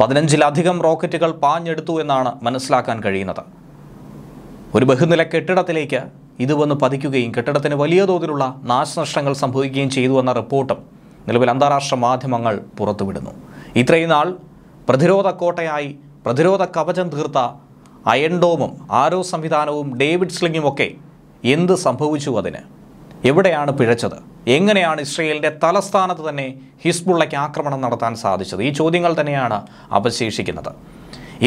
പതിനഞ്ചിലധികം റോക്കറ്റുകൾ പാഞ്ഞെടുത്തു എന്നാണ് മനസ്സിലാക്കാൻ കഴിയുന്നത് ഒരു ബഹുനില കെട്ടിടത്തിലേക്ക് ഇത് വന്ന് പതിക്കുകയും കെട്ടിടത്തിന് വലിയ തോതിലുള്ള നാശനഷ്ടങ്ങൾ സംഭവിക്കുകയും ചെയ്തു എന്ന റിപ്പോർട്ടും നിലവിൽ അന്താരാഷ്ട്ര മാധ്യമങ്ങൾ പുറത്തുവിടുന്നു ഇത്രയും നാൾ പ്രതിരോധ കോട്ടയായി പ്രതിരോധ കവചം തീർത്ത അയൺഡോമും ആരോ സംവിധാനവും ഡേവിഡ് സ്ലിങ്ങുമൊക്കെ എന്ത് സംഭവിച്ചു അതിന് എവിടെയാണ് പിഴച്ചത് എങ്ങനെയാണ് ഇസ്രയേലിൻ്റെ തലസ്ഥാനത്ത് തന്നെ ഹിസ്ബുള്ളയ്ക്ക് ആക്രമണം നടത്താൻ സാധിച്ചത് ഈ ചോദ്യങ്ങൾ തന്നെയാണ് അവശേഷിക്കുന്നത്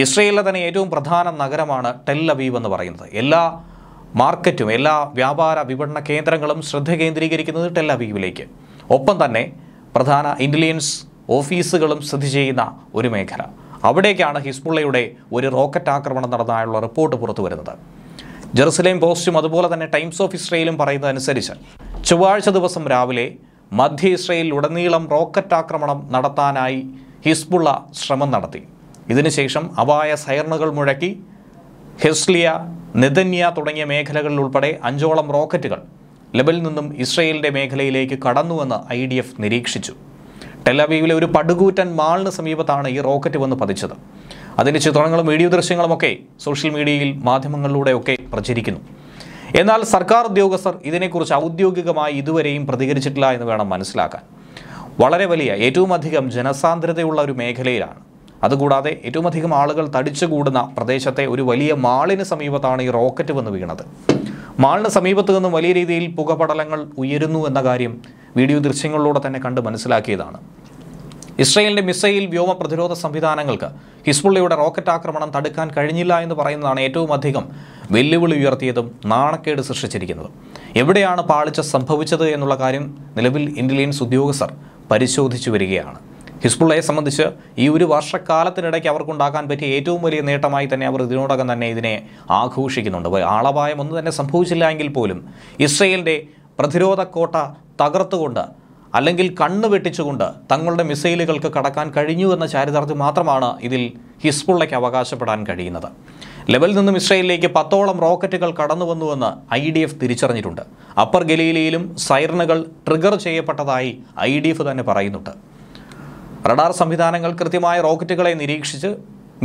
ഇസ്രയേലിലെ തന്നെ ഏറ്റവും പ്രധാന നഗരമാണ് ടെല്ലവീവ് എന്ന് പറയുന്നത് എല്ലാ മാർക്കറ്റും എല്ലാ വ്യാപാര വിപണന കേന്ദ്രങ്ങളും ശ്രദ്ധ കേന്ദ്രീകരിക്കുന്നത് ടെല്ലവീവിലേക്ക് ഒപ്പം തന്നെ പ്രധാന ഇൻ്റലിജൻസ് ഓഫീസുകളും സ്ഥിതി ചെയ്യുന്ന ഒരു മേഖല അവിടേക്കാണ് ഹിസ്ബുള്ളയുടെ ഒരു റോക്കറ്റ് ആക്രമണം നടന്നതായുള്ള റിപ്പോർട്ട് പുറത്തു വരുന്നത് ജെറുസലേം പോസ്റ്റും അതുപോലെ തന്നെ ടൈംസ് ഓഫ് ഇസ്രയേലും പറയുന്നതനുസരിച്ച് ചൊവ്വാഴ്ച ദിവസം രാവിലെ മധ്യ ഇസ്രയേലിൽ ഉടനീളം റോക്കറ്റ് ആക്രമണം നടത്താനായി ഹിസ്ബുള്ള ശ്രമം നടത്തി ഇതിനുശേഷം അപായ സൈറണുകൾ മുഴക്കി ഹെസ്ലിയ നെതന്യ തുടങ്ങിയ മേഖലകളിൽ ഉൾപ്പെടെ അഞ്ചോളം റോക്കറ്റുകൾ ലെബനിൽ നിന്നും ഇസ്രയേലിൻ്റെ മേഖലയിലേക്ക് കടന്നുവെന്ന് ഐ ഡി എഫ് നിരീക്ഷിച്ചു ടെലവീവിലെ ഒരു പടുകൂറ്റൻ മാളിന് സമീപത്താണ് ഈ റോക്കറ്റ് വന്ന് പതിച്ചത് അതിൻ്റെ ചിത്രങ്ങളും വീഡിയോ ദൃശ്യങ്ങളുമൊക്കെ സോഷ്യൽ മീഡിയയിൽ മാധ്യമങ്ങളിലൂടെയൊക്കെ പ്രചരിക്കുന്നു എന്നാൽ സർക്കാർ ഉദ്യോഗസ്ഥർ ഇതിനെക്കുറിച്ച് ഔദ്യോഗികമായി ഇതുവരെയും പ്രതികരിച്ചിട്ടില്ല എന്ന് വേണം മനസ്സിലാക്കാൻ വളരെ വലിയ ഏറ്റവും അധികം ജനസാന്ദ്രതയുള്ള ഒരു മേഖലയിലാണ് അതുകൂടാതെ ഏറ്റവും അധികം ആളുകൾ തടിച്ചുകൂടുന്ന പ്രദേശത്തെ ഒരു വലിയ മാളിന് സമീപത്താണ് ഈ റോക്കറ്റ് വന്ന് വീണത് മാളിന് സമീപത്ത് നിന്നും വലിയ രീതിയിൽ പുകപടലങ്ങൾ ഉയരുന്നു എന്ന കാര്യം വീഡിയോ ദൃശ്യങ്ങളിലൂടെ തന്നെ കണ്ട് മനസ്സിലാക്കിയതാണ് ഇസ്രയേലിന്റെ മിസൈൽ വ്യോമ പ്രതിരോധ സംവിധാനങ്ങൾക്ക് ഹിസ്ബുള്ളയുടെ റോക്കറ്റ് ആക്രമണം തടുക്കാൻ കഴിഞ്ഞില്ല എന്ന് പറയുന്നതാണ് ഏറ്റവും അധികം വെല്ലുവിളി ഉയർത്തിയതും നാണക്കേട് സൃഷ്ടിച്ചിരിക്കുന്നത് എവിടെയാണ് പാളിച്ച സംഭവിച്ചത് എന്നുള്ള കാര്യം നിലവിൽ ഇന്റലിജൻസ് ഉദ്യോഗസ്ഥർ പരിശോധിച്ചു വരികയാണ് ഹിസ്ബുള്ളയെ സംബന്ധിച്ച് ഈ ഒരു വർഷക്കാലത്തിനിടയ്ക്ക് അവർക്കുണ്ടാക്കാൻ പറ്റിയ ഏറ്റവും വലിയ നേട്ടമായി തന്നെ അവർ ഇതിനോടകം തന്നെ ഇതിനെ ആഘോഷിക്കുന്നുണ്ട് ആളപായം ഒന്നും തന്നെ സംഭവിച്ചില്ല എങ്കിൽ പോലും ഇസ്രയേലിൻ്റെ പ്രതിരോധ കോട്ട തകർത്തുകൊണ്ട് അല്ലെങ്കിൽ കണ്ണ് വെട്ടിച്ചുകൊണ്ട് തങ്ങളുടെ മിസൈലുകൾക്ക് കടക്കാൻ കഴിഞ്ഞു എന്ന ചാരിതാർത്ഥ്യം മാത്രമാണ് ഇതിൽ ഹിസ്ബുള്ളയ്ക്ക് അവകാശപ്പെടാൻ കഴിയുന്നത് ലെവൽ നിന്നും ഇസ്രയേലിലേക്ക് പത്തോളം റോക്കറ്റുകൾ വന്നുവെന്ന് ഐ ഡി എഫ് തിരിച്ചറിഞ്ഞിട്ടുണ്ട് അപ്പർ ഗലീലയിലും സൈറനുകൾ ട്രിഗർ ചെയ്യപ്പെട്ടതായി ഐ ഡി എഫ് തന്നെ പറയുന്നുണ്ട് റഡാർ സംവിധാനങ്ങൾ കൃത്യമായ റോക്കറ്റുകളെ നിരീക്ഷിച്ച്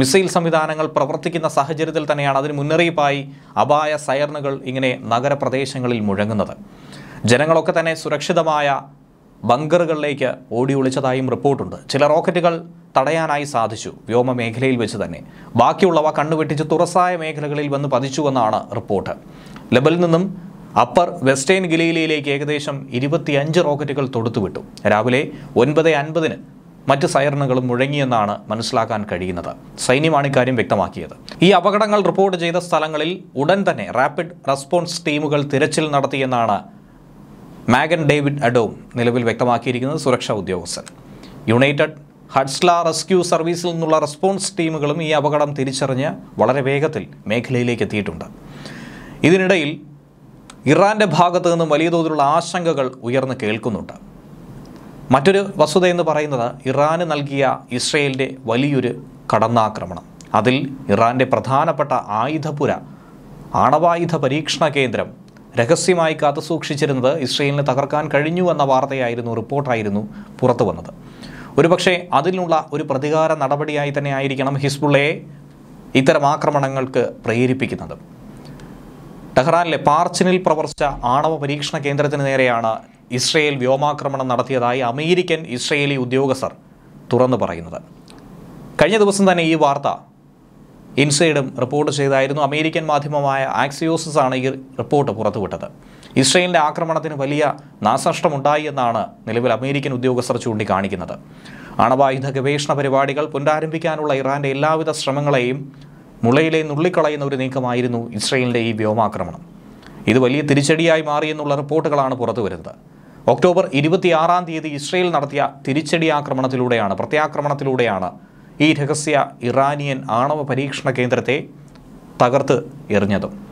മിസൈൽ സംവിധാനങ്ങൾ പ്രവർത്തിക്കുന്ന സാഹചര്യത്തിൽ തന്നെയാണ് അതിന് മുന്നറിയിപ്പായി അപായ സൈറനുകൾ ഇങ്ങനെ നഗരപ്രദേശങ്ങളിൽ മുഴങ്ങുന്നത് ജനങ്ങളൊക്കെ തന്നെ സുരക്ഷിതമായ ബങ്കറുകളിലേക്ക് ഓടി ഒളിച്ചതായും റിപ്പോർട്ടുണ്ട് ചില റോക്കറ്റുകൾ തടയാനായി സാധിച്ചു വ്യോമ മേഖലയിൽ വെച്ച് തന്നെ ബാക്കിയുള്ളവ കണ്ണുവെട്ടിച്ച് തുറസായ മേഖലകളിൽ വന്ന് പതിച്ചുവെന്നാണ് റിപ്പോർട്ട് ലബലിൽ നിന്നും അപ്പർ വെസ്റ്റേൺ ഗിലീലിയിലേക്ക് ഏകദേശം ഇരുപത്തിയഞ്ച് റോക്കറ്റുകൾ തൊടുത്തുവിട്ടു രാവിലെ ഒൻപത് അൻപതിന് മറ്റ് സൈറണുകളും മുഴങ്ങിയെന്നാണ് മനസ്സിലാക്കാൻ കഴിയുന്നത് സൈന്യമാണ് ഇക്കാര്യം വ്യക്തമാക്കിയത് ഈ അപകടങ്ങൾ റിപ്പോർട്ട് ചെയ്ത സ്ഥലങ്ങളിൽ ഉടൻ തന്നെ റാപ്പിഡ് റെസ്പോൺസ് ടീമുകൾ തിരച്ചിൽ നടത്തിയെന്നാണ് മാഗൻ ഡേവിഡ് അഡോം നിലവിൽ വ്യക്തമാക്കിയിരിക്കുന്നത് സുരക്ഷാ ഉദ്യോഗസ്ഥൻ യുണൈറ്റഡ് ഹഡ്സ്ല റെസ്ക്യൂ സർവീസിൽ നിന്നുള്ള റെസ്പോൺസ് ടീമുകളും ഈ അപകടം തിരിച്ചറിഞ്ഞ് വളരെ വേഗത്തിൽ മേഖലയിലേക്ക് എത്തിയിട്ടുണ്ട് ഇതിനിടയിൽ ഇറാൻ്റെ ഭാഗത്തു നിന്നും വലിയ തോതിലുള്ള ആശങ്കകൾ ഉയർന്നു കേൾക്കുന്നുണ്ട് മറ്റൊരു വസ്തുത എന്ന് പറയുന്നത് ഇറാന് നൽകിയ ഇസ്രയേലിൻ്റെ വലിയൊരു കടന്നാക്രമണം അതിൽ ഇറാൻ്റെ പ്രധാനപ്പെട്ട ആയുധപുര ആണവായുധ പരീക്ഷണ കേന്ദ്രം രഹസ്യമായി കാത്തുസൂക്ഷിച്ചിരുന്നത് ഇസ്രയേലിന് തകർക്കാൻ കഴിഞ്ഞുവെന്ന വാർത്തയായിരുന്നു റിപ്പോർട്ടായിരുന്നു പുറത്തു വന്നത് ഒരുപക്ഷെ അതിനുള്ള ഒരു പ്രതികാര നടപടിയായി തന്നെ ആയിരിക്കണം ഹിസ്ബുള്ളയെ ഇത്തരം ആക്രമണങ്ങൾക്ക് പ്രേരിപ്പിക്കുന്നത് ടെഹ്റാനിലെ പാർച്ചിനിൽ പ്രവർത്തിച്ച ആണവ പരീക്ഷണ കേന്ദ്രത്തിന് നേരെയാണ് ഇസ്രയേൽ വ്യോമാക്രമണം നടത്തിയതായി അമേരിക്കൻ ഇസ്രയേലി ഉദ്യോഗസ്ഥർ തുറന്നു പറയുന്നത് കഴിഞ്ഞ ദിവസം തന്നെ ഈ വാർത്ത ഇൻസൈഡും റിപ്പോർട്ട് ചെയ്തായിരുന്നു അമേരിക്കൻ മാധ്യമമായ ആക്സിയോസിസ് ആണ് ഈ റിപ്പോർട്ട് പുറത്തുവിട്ടത് ഇസ്രയേലിൻ്റെ ആക്രമണത്തിന് വലിയ നാശനഷ്ടമുണ്ടായി എന്നാണ് നിലവിൽ അമേരിക്കൻ ഉദ്യോഗസ്ഥർ ചൂണ്ടിക്കാണിക്കുന്നത് അണവായുധ ഗവേഷണ പരിപാടികൾ പുനരാരംഭിക്കാനുള്ള ഇറാൻ്റെ എല്ലാവിധ ശ്രമങ്ങളെയും മുളയിലെ നുള്ളിക്കളയുന്ന ഒരു നീക്കമായിരുന്നു ഇസ്രയേലിൻ്റെ ഈ വ്യോമാക്രമണം ഇത് വലിയ തിരിച്ചടിയായി മാറിയെന്നുള്ള റിപ്പോർട്ടുകളാണ് പുറത്തു വരുന്നത് ഒക്ടോബർ ഇരുപത്തിയാറാം തീയതി ഇസ്രയേൽ നടത്തിയ തിരിച്ചടി ആക്രമണത്തിലൂടെയാണ് പ്രത്യാക്രമണത്തിലൂടെയാണ് ഈ രഹസ്യ ഇറാനിയൻ ആണവ പരീക്ഷണ കേന്ദ്രത്തെ തകർത്ത് എറിഞ്ഞതും